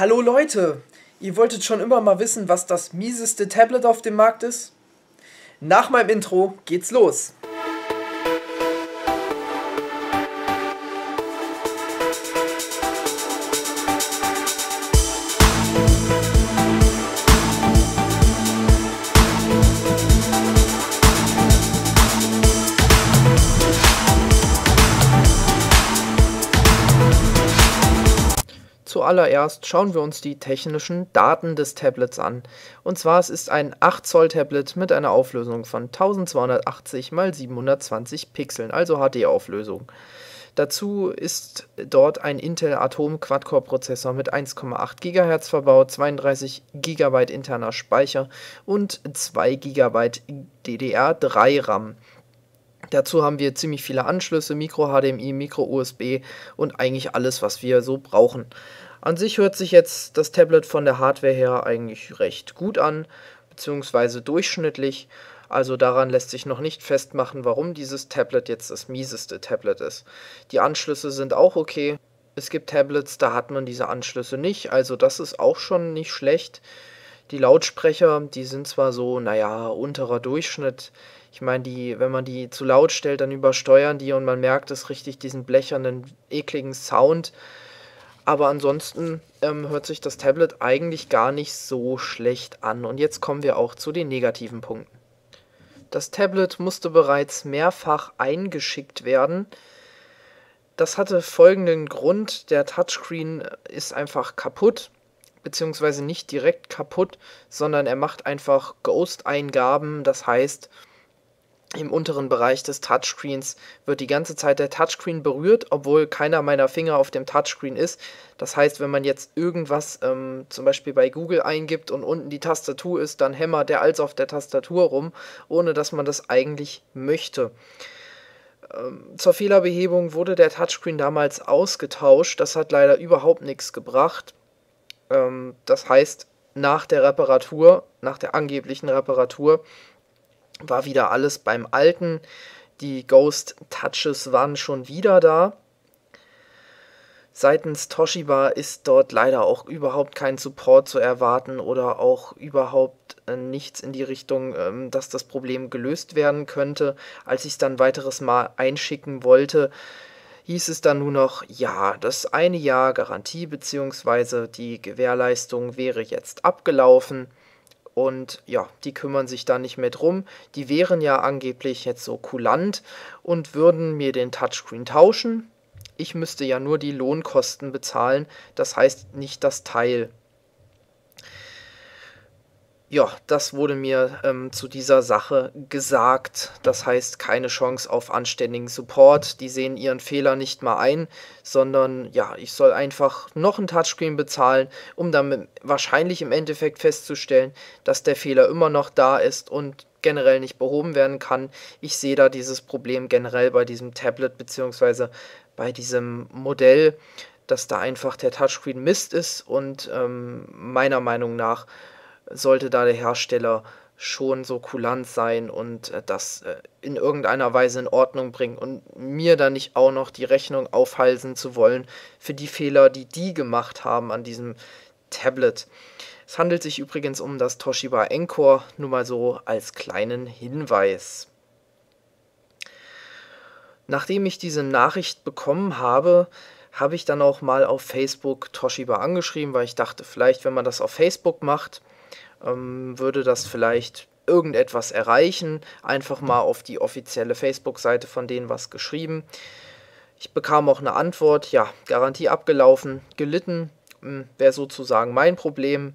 Hallo Leute, ihr wolltet schon immer mal wissen, was das mieseste Tablet auf dem Markt ist? Nach meinem Intro geht's los. Zuallererst schauen wir uns die technischen Daten des Tablets an. Und zwar es ist ein 8 Zoll Tablet mit einer Auflösung von 1280 x 720 Pixeln, also HD-Auflösung. Dazu ist dort ein Intel Atom Quad-Core Prozessor mit 1,8 GHz verbaut, 32 GB interner Speicher und 2 GB DDR3 RAM. Dazu haben wir ziemlich viele Anschlüsse, Micro-HDMI, Micro-USB und eigentlich alles, was wir so brauchen. An sich hört sich jetzt das Tablet von der Hardware her eigentlich recht gut an, beziehungsweise durchschnittlich. Also daran lässt sich noch nicht festmachen, warum dieses Tablet jetzt das mieseste Tablet ist. Die Anschlüsse sind auch okay. Es gibt Tablets, da hat man diese Anschlüsse nicht, also das ist auch schon nicht schlecht. Die Lautsprecher, die sind zwar so, naja, unterer Durchschnitt ich meine, die, wenn man die zu laut stellt, dann übersteuern die und man merkt es richtig, diesen blechernden, ekligen Sound. Aber ansonsten ähm, hört sich das Tablet eigentlich gar nicht so schlecht an. Und jetzt kommen wir auch zu den negativen Punkten. Das Tablet musste bereits mehrfach eingeschickt werden. Das hatte folgenden Grund. Der Touchscreen ist einfach kaputt beziehungsweise nicht direkt kaputt, sondern er macht einfach Ghost-Eingaben. Das heißt, im unteren Bereich des Touchscreens wird die ganze Zeit der Touchscreen berührt, obwohl keiner meiner Finger auf dem Touchscreen ist. Das heißt, wenn man jetzt irgendwas ähm, zum Beispiel bei Google eingibt und unten die Tastatur ist, dann hämmert der als auf der Tastatur rum, ohne dass man das eigentlich möchte. Ähm, zur Fehlerbehebung wurde der Touchscreen damals ausgetauscht. Das hat leider überhaupt nichts gebracht. Ähm, das heißt, nach der Reparatur, nach der angeblichen Reparatur, war wieder alles beim Alten. Die Ghost Touches waren schon wieder da. Seitens Toshiba ist dort leider auch überhaupt kein Support zu erwarten oder auch überhaupt äh, nichts in die Richtung, ähm, dass das Problem gelöst werden könnte. Als ich es dann weiteres Mal einschicken wollte, hieß es dann nur noch, ja, das eine Jahr Garantie bzw. die Gewährleistung wäre jetzt abgelaufen. Und ja, die kümmern sich da nicht mehr drum. Die wären ja angeblich jetzt so kulant und würden mir den Touchscreen tauschen. Ich müsste ja nur die Lohnkosten bezahlen, das heißt nicht das Teil ja, das wurde mir ähm, zu dieser Sache gesagt. Das heißt, keine Chance auf anständigen Support. Die sehen ihren Fehler nicht mal ein, sondern ja, ich soll einfach noch ein Touchscreen bezahlen, um dann wahrscheinlich im Endeffekt festzustellen, dass der Fehler immer noch da ist und generell nicht behoben werden kann. Ich sehe da dieses Problem generell bei diesem Tablet bzw. bei diesem Modell, dass da einfach der Touchscreen Mist ist und ähm, meiner Meinung nach sollte da der Hersteller schon so kulant sein und äh, das äh, in irgendeiner Weise in Ordnung bringen und mir dann nicht auch noch die Rechnung aufhalsen zu wollen für die Fehler, die die gemacht haben an diesem Tablet. Es handelt sich übrigens um das Toshiba Encore, nur mal so als kleinen Hinweis. Nachdem ich diese Nachricht bekommen habe, habe ich dann auch mal auf Facebook Toshiba angeschrieben, weil ich dachte, vielleicht, wenn man das auf Facebook macht, ähm, würde das vielleicht irgendetwas erreichen. Einfach mal auf die offizielle Facebook-Seite von denen was geschrieben. Ich bekam auch eine Antwort, ja, Garantie abgelaufen, gelitten, hm, wäre sozusagen mein Problem.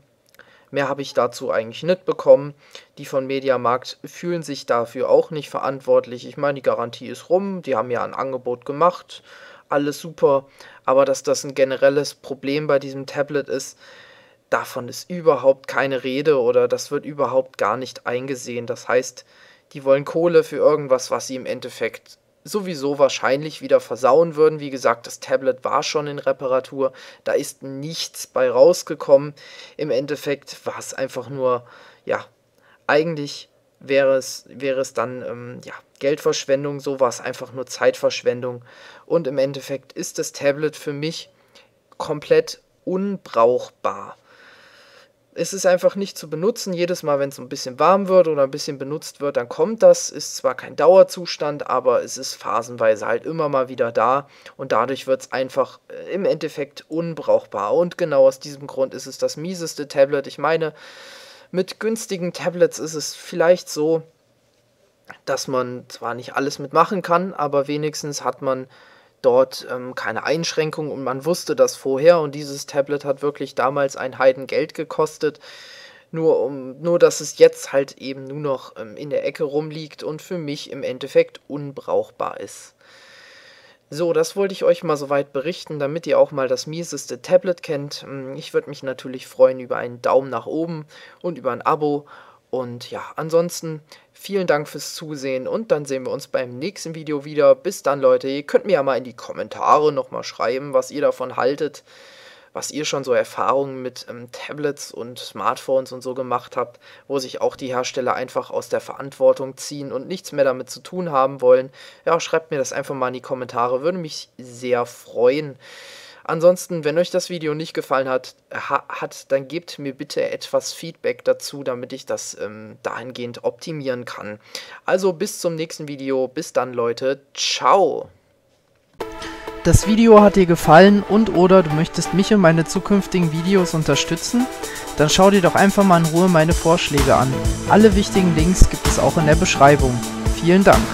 Mehr habe ich dazu eigentlich nicht bekommen. Die von Mediamarkt fühlen sich dafür auch nicht verantwortlich. Ich meine, die Garantie ist rum, die haben ja ein Angebot gemacht, alles super. Aber dass das ein generelles Problem bei diesem Tablet ist, davon ist überhaupt keine Rede oder das wird überhaupt gar nicht eingesehen. Das heißt, die wollen Kohle für irgendwas, was sie im Endeffekt sowieso wahrscheinlich wieder versauen würden. Wie gesagt, das Tablet war schon in Reparatur, da ist nichts bei rausgekommen. Im Endeffekt war es einfach nur, ja, eigentlich wäre es, wäre es dann ähm, ja, Geldverschwendung, so war es einfach nur Zeitverschwendung. Und im Endeffekt ist das Tablet für mich komplett unbrauchbar es ist einfach nicht zu benutzen. Jedes Mal, wenn es ein bisschen warm wird oder ein bisschen benutzt wird, dann kommt das. Ist zwar kein Dauerzustand, aber es ist phasenweise halt immer mal wieder da und dadurch wird es einfach äh, im Endeffekt unbrauchbar. Und genau aus diesem Grund ist es das mieseste Tablet. Ich meine, mit günstigen Tablets ist es vielleicht so, dass man zwar nicht alles mitmachen kann, aber wenigstens hat man dort ähm, keine Einschränkungen und man wusste das vorher und dieses Tablet hat wirklich damals ein Heidengeld gekostet. Nur, um, nur dass es jetzt halt eben nur noch ähm, in der Ecke rumliegt und für mich im Endeffekt unbrauchbar ist. So, das wollte ich euch mal soweit berichten, damit ihr auch mal das mieseste Tablet kennt. Hm, ich würde mich natürlich freuen über einen Daumen nach oben und über ein Abo und ja, ansonsten vielen Dank fürs Zusehen und dann sehen wir uns beim nächsten Video wieder. Bis dann, Leute. Ihr könnt mir ja mal in die Kommentare nochmal schreiben, was ihr davon haltet, was ihr schon so Erfahrungen mit ähm, Tablets und Smartphones und so gemacht habt, wo sich auch die Hersteller einfach aus der Verantwortung ziehen und nichts mehr damit zu tun haben wollen. Ja, schreibt mir das einfach mal in die Kommentare. Würde mich sehr freuen. Ansonsten, wenn euch das Video nicht gefallen hat, ha hat dann gebt mir bitte etwas Feedback dazu, damit ich das ähm, dahingehend optimieren kann. Also bis zum nächsten Video. Bis dann, Leute. Ciao. Das Video hat dir gefallen und oder du möchtest mich und meine zukünftigen Videos unterstützen? Dann schau dir doch einfach mal in Ruhe meine Vorschläge an. Alle wichtigen Links gibt es auch in der Beschreibung. Vielen Dank.